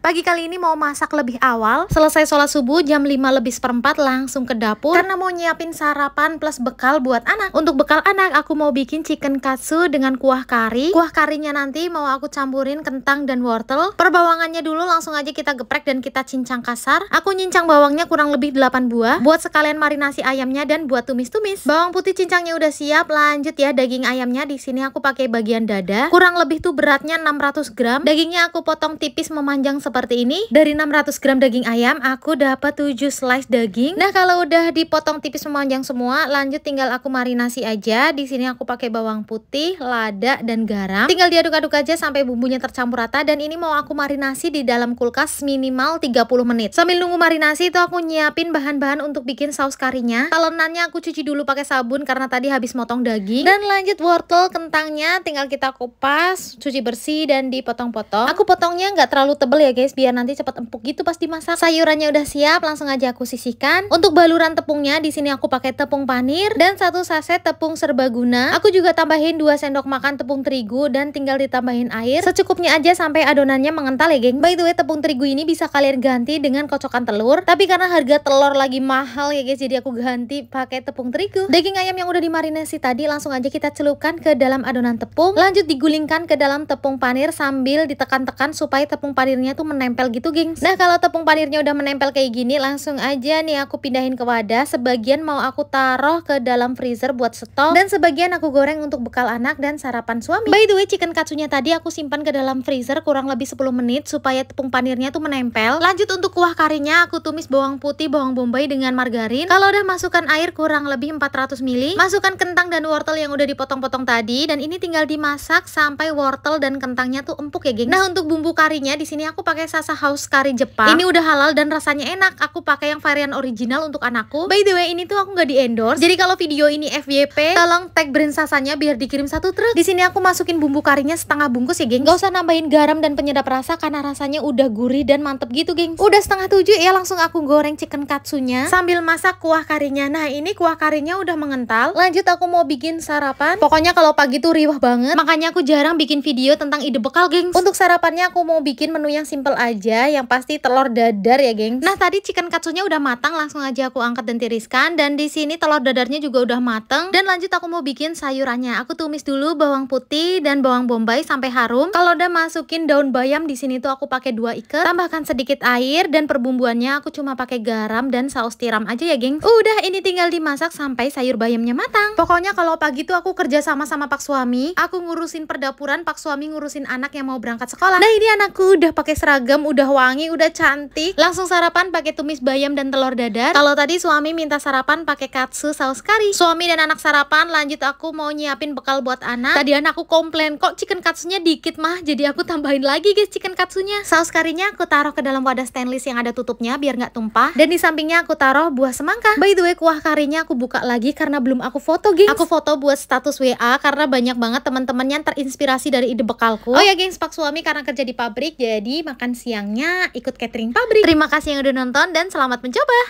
Pagi kali ini mau masak lebih awal, selesai sholat subuh jam 5 lebih seperempat langsung ke dapur karena mau nyiapin sarapan plus bekal buat anak. Untuk bekal anak aku mau bikin chicken katsu dengan kuah kari. Kuah karinya nanti mau aku campurin kentang dan wortel. Perbawangannya dulu langsung aja kita geprek dan kita cincang kasar. Aku nyincang bawangnya kurang lebih 8 buah buat sekalian marinasi ayamnya dan buat tumis-tumis. Bawang putih cincangnya udah siap, lanjut ya daging ayamnya di sini aku pakai bagian dada. Kurang lebih tuh beratnya 600 gram. Dagingnya aku potong tipis memanjang seperti ini. Dari 600 gram daging ayam, aku dapat 7 slice daging. Nah, kalau udah dipotong tipis memanjang semua, lanjut tinggal aku marinasi aja. Di sini aku pakai bawang putih, lada, dan garam. Tinggal diaduk-aduk aja sampai bumbunya tercampur rata. Dan ini mau aku marinasi di dalam kulkas minimal 30 menit. Sambil nunggu marinasi itu aku nyiapin bahan-bahan untuk bikin saus karinya. Kalau nanya aku cuci dulu pakai sabun karena tadi habis motong daging. Dan lanjut wortel kentangnya tinggal kita kupas, cuci bersih, dan dipotong-potong. Aku potongnya nggak terlalu tebel ya, guys biar nanti cepat empuk gitu pas dimasak. Sayurannya udah siap, langsung aja aku sisihkan. Untuk baluran tepungnya di sini aku pakai tepung panir dan satu saset tepung serbaguna. Aku juga tambahin 2 sendok makan tepung terigu dan tinggal ditambahin air secukupnya aja sampai adonannya mengental ya, geng. By the way, tepung terigu ini bisa kalian ganti dengan kocokan telur, tapi karena harga telur lagi mahal ya guys, jadi aku ganti pakai tepung terigu. Daging ayam yang udah dimarinasi tadi langsung aja kita celupkan ke dalam adonan tepung. Lanjut digulingkan ke dalam tepung panir sambil ditekan-tekan supaya tepung panirnya tuh menempel gitu gengs Nah kalau tepung panirnya udah menempel kayak gini langsung aja nih aku pindahin ke wadah Sebagian mau aku taruh ke dalam freezer buat stok Dan sebagian aku goreng untuk bekal anak dan sarapan suami By the way chicken katsunya tadi aku simpan ke dalam freezer kurang lebih 10 menit Supaya tepung panirnya tuh menempel Lanjut untuk kuah karinya aku tumis bawang putih, bawang bombay dengan margarin Kalau udah masukkan air kurang lebih 400 ml Masukkan kentang dan wortel yang udah dipotong-potong tadi Dan ini tinggal dimasak sampai wortel dan kentangnya tuh empuk ya gengs Nah untuk bumbu karinya di sini aku pakai pakai Sasa House Curry Jepang. Ini udah halal dan rasanya enak. Aku pakai yang varian original untuk anakku. By the way, ini tuh aku nggak di endorse. Jadi kalau video ini FYP, tolong tag brand Sasanya biar dikirim satu truk. Di sini aku masukin bumbu karinya setengah bungkus ya, geng. Gak usah nambahin garam dan penyedap rasa karena rasanya udah gurih dan mantep gitu, geng. Udah setengah tujuh ya langsung aku goreng chicken katsunya sambil masak kuah karinya. Nah, ini kuah karinya udah mengental. Lanjut aku mau bikin sarapan. Pokoknya kalau pagi tuh riwah banget. Makanya aku jarang bikin video tentang ide bekal, geng. Untuk sarapannya aku mau bikin menu yang simple simple aja, yang pasti telur dadar ya, geng. Nah, tadi chicken katsunya udah matang, langsung aja aku angkat dan tiriskan. Dan di sini telur dadarnya juga udah mateng Dan lanjut aku mau bikin sayurannya. Aku tumis dulu bawang putih dan bawang bombay sampai harum. Kalau udah masukin daun bayam di sini tuh aku pakai dua ikat. Tambahkan sedikit air dan perbumbuannya aku cuma pakai garam dan saus tiram aja ya, geng. Udah, ini tinggal dimasak sampai sayur bayamnya matang. Pokoknya kalau pagi tuh aku kerja sama sama pak suami, aku ngurusin perdapuran, pak suami ngurusin anak yang mau berangkat sekolah. Nah, ini anakku udah pakai seragam seragam, udah wangi, udah cantik. Langsung sarapan pakai tumis bayam dan telur dadar. Kalau tadi suami minta sarapan pakai katsu saus kari. Suami dan anak sarapan, lanjut aku mau nyiapin bekal buat anak. Tadi anakku komplain, kok chicken katsunya dikit mah, jadi aku tambahin lagi guys chicken katsunya. Saus karinya aku taruh ke dalam wadah stainless yang ada tutupnya biar nggak tumpah. Dan di sampingnya aku taruh buah semangka. By the way, kuah karinya aku buka lagi karena belum aku foto, guys. Aku foto buat status WA karena banyak banget teman-teman yang terinspirasi dari ide bekalku. Oh ya, gengs, pak suami karena kerja di pabrik, jadi makan makan siangnya ikut catering pabrik. Terima kasih yang udah nonton dan selamat mencoba.